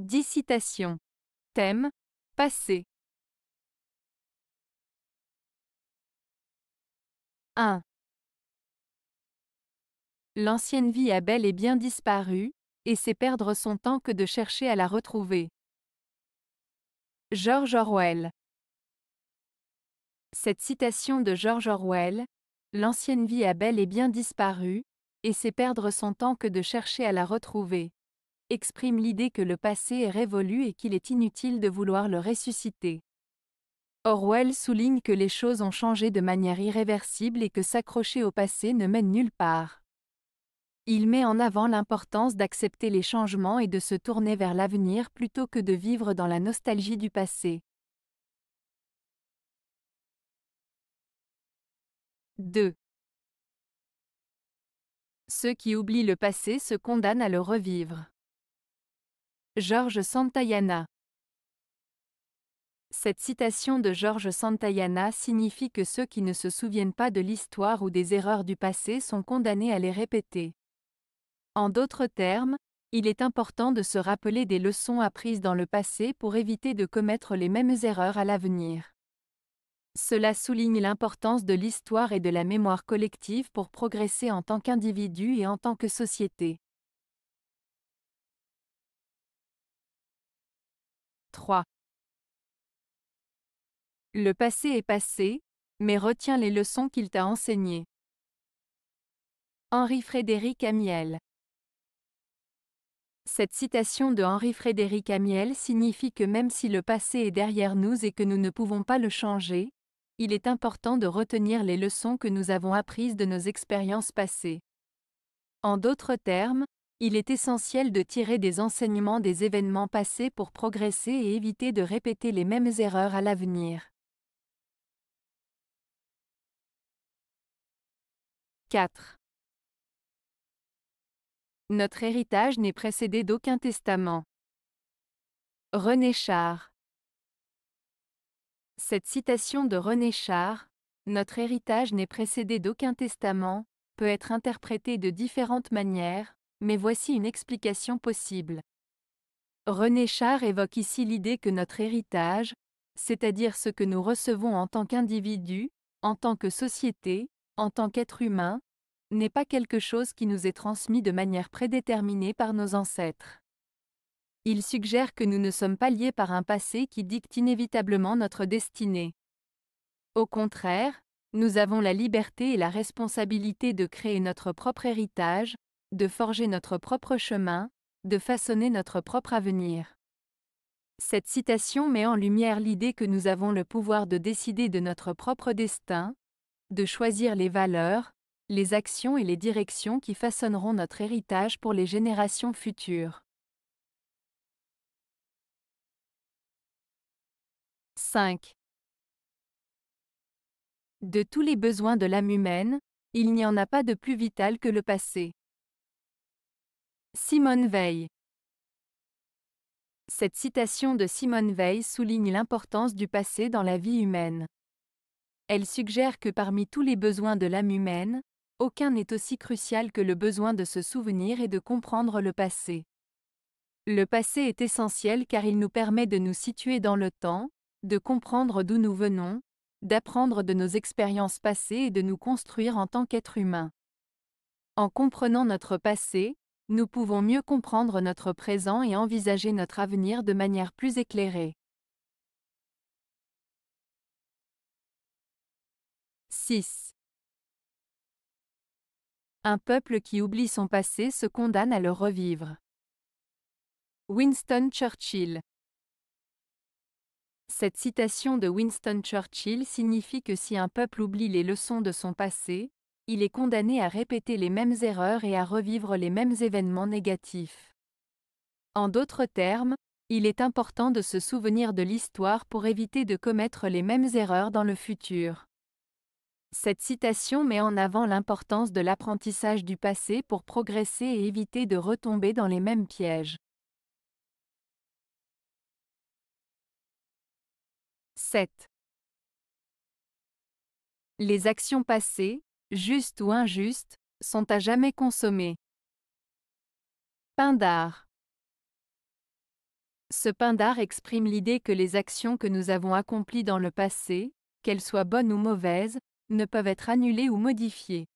10 citations. Thème Passé. 1. L'ancienne vie a bel et bien disparue, et c'est perdre son temps que de chercher à la retrouver. George Orwell. Cette citation de George Orwell, L'ancienne vie a bel et bien disparue, et c'est perdre son temps que de chercher à la retrouver exprime l'idée que le passé est révolu et qu'il est inutile de vouloir le ressusciter. Orwell souligne que les choses ont changé de manière irréversible et que s'accrocher au passé ne mène nulle part. Il met en avant l'importance d'accepter les changements et de se tourner vers l'avenir plutôt que de vivre dans la nostalgie du passé. 2. Ceux qui oublient le passé se condamnent à le revivre. George Santayana Cette citation de George Santayana signifie que ceux qui ne se souviennent pas de l'histoire ou des erreurs du passé sont condamnés à les répéter. En d'autres termes, il est important de se rappeler des leçons apprises dans le passé pour éviter de commettre les mêmes erreurs à l'avenir. Cela souligne l'importance de l'histoire et de la mémoire collective pour progresser en tant qu'individu et en tant que société. Le passé est passé, mais retiens les leçons qu'il t'a enseignées. Henri-Frédéric Amiel Cette citation de Henri-Frédéric Amiel signifie que même si le passé est derrière nous et que nous ne pouvons pas le changer, il est important de retenir les leçons que nous avons apprises de nos expériences passées. En d'autres termes, il est essentiel de tirer des enseignements des événements passés pour progresser et éviter de répéter les mêmes erreurs à l'avenir. 4. Notre héritage n'est précédé d'aucun testament. René Char. Cette citation de René Char, Notre héritage n'est précédé d'aucun testament, peut être interprétée de différentes manières, mais voici une explication possible. René Char évoque ici l'idée que notre héritage, c'est-à-dire ce que nous recevons en tant qu'individu, en tant que société, en tant qu'être humain, n'est pas quelque chose qui nous est transmis de manière prédéterminée par nos ancêtres. Il suggère que nous ne sommes pas liés par un passé qui dicte inévitablement notre destinée. Au contraire, nous avons la liberté et la responsabilité de créer notre propre héritage, de forger notre propre chemin, de façonner notre propre avenir. Cette citation met en lumière l'idée que nous avons le pouvoir de décider de notre propre destin, de choisir les valeurs, les actions et les directions qui façonneront notre héritage pour les générations futures. 5. De tous les besoins de l'âme humaine, il n'y en a pas de plus vital que le passé. Simone Veil Cette citation de Simone Veil souligne l'importance du passé dans la vie humaine. Elle suggère que parmi tous les besoins de l'âme humaine, aucun n'est aussi crucial que le besoin de se souvenir et de comprendre le passé. Le passé est essentiel car il nous permet de nous situer dans le temps, de comprendre d'où nous venons, d'apprendre de nos expériences passées et de nous construire en tant qu'être humain. En comprenant notre passé, nous pouvons mieux comprendre notre présent et envisager notre avenir de manière plus éclairée. Un peuple qui oublie son passé se condamne à le revivre. Winston Churchill Cette citation de Winston Churchill signifie que si un peuple oublie les leçons de son passé, il est condamné à répéter les mêmes erreurs et à revivre les mêmes événements négatifs. En d'autres termes, il est important de se souvenir de l'histoire pour éviter de commettre les mêmes erreurs dans le futur. Cette citation met en avant l'importance de l'apprentissage du passé pour progresser et éviter de retomber dans les mêmes pièges. 7. Les actions passées, justes ou injustes, sont à jamais consommées. Pindar. Ce pain exprime l'idée que les actions que nous avons accomplies dans le passé, qu'elles soient bonnes ou mauvaises, ne peuvent être annulées ou modifiées.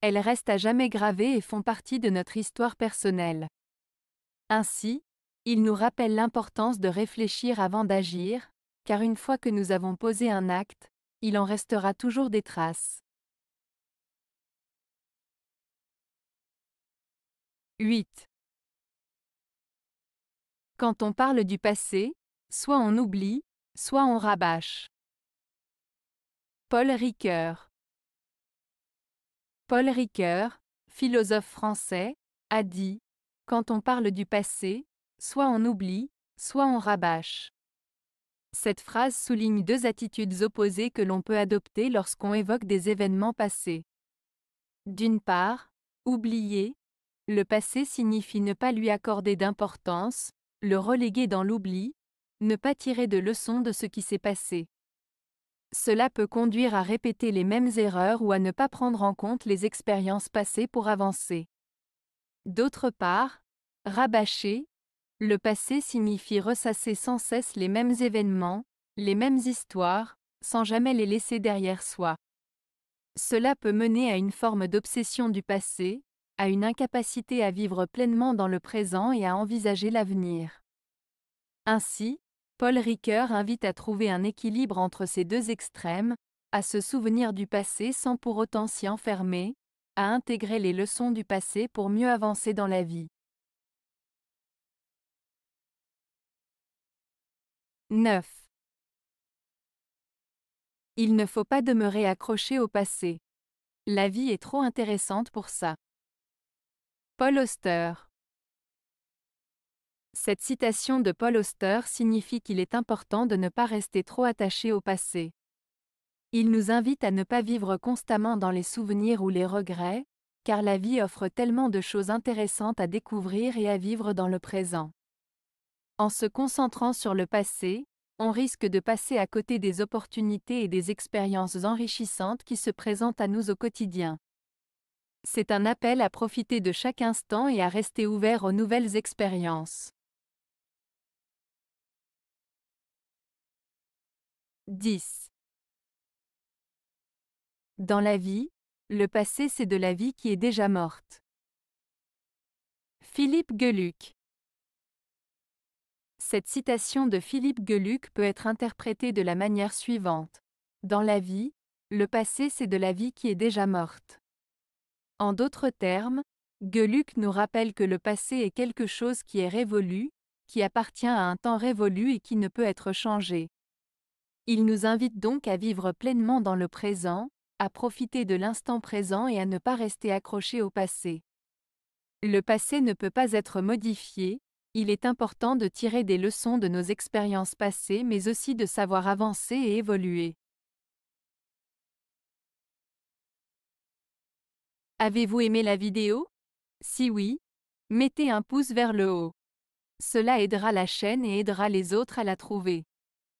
Elles restent à jamais gravées et font partie de notre histoire personnelle. Ainsi, il nous rappelle l'importance de réfléchir avant d'agir, car une fois que nous avons posé un acte, il en restera toujours des traces. 8. Quand on parle du passé, soit on oublie, soit on rabâche. Paul Ricoeur. Paul philosophe français, a dit Quand on parle du passé, soit on oublie, soit on rabâche. Cette phrase souligne deux attitudes opposées que l'on peut adopter lorsqu'on évoque des événements passés. D'une part, oublier, le passé signifie ne pas lui accorder d'importance, le reléguer dans l'oubli, ne pas tirer de leçon de ce qui s'est passé. Cela peut conduire à répéter les mêmes erreurs ou à ne pas prendre en compte les expériences passées pour avancer. D'autre part, rabâcher, le passé signifie ressasser sans cesse les mêmes événements, les mêmes histoires, sans jamais les laisser derrière soi. Cela peut mener à une forme d'obsession du passé, à une incapacité à vivre pleinement dans le présent et à envisager l'avenir. Ainsi, Paul Ricoeur invite à trouver un équilibre entre ces deux extrêmes, à se souvenir du passé sans pour autant s'y enfermer, à intégrer les leçons du passé pour mieux avancer dans la vie. 9. Il ne faut pas demeurer accroché au passé. La vie est trop intéressante pour ça. Paul Auster cette citation de Paul Auster signifie qu'il est important de ne pas rester trop attaché au passé. Il nous invite à ne pas vivre constamment dans les souvenirs ou les regrets, car la vie offre tellement de choses intéressantes à découvrir et à vivre dans le présent. En se concentrant sur le passé, on risque de passer à côté des opportunités et des expériences enrichissantes qui se présentent à nous au quotidien. C'est un appel à profiter de chaque instant et à rester ouvert aux nouvelles expériences. 10. Dans la vie, le passé c'est de la vie qui est déjà morte. Philippe Geluc Cette citation de Philippe Geluc peut être interprétée de la manière suivante. Dans la vie, le passé c'est de la vie qui est déjà morte. En d'autres termes, Geluc nous rappelle que le passé est quelque chose qui est révolu, qui appartient à un temps révolu et qui ne peut être changé. Il nous invite donc à vivre pleinement dans le présent, à profiter de l'instant présent et à ne pas rester accroché au passé. Le passé ne peut pas être modifié, il est important de tirer des leçons de nos expériences passées mais aussi de savoir avancer et évoluer. Avez-vous aimé la vidéo Si oui, mettez un pouce vers le haut. Cela aidera la chaîne et aidera les autres à la trouver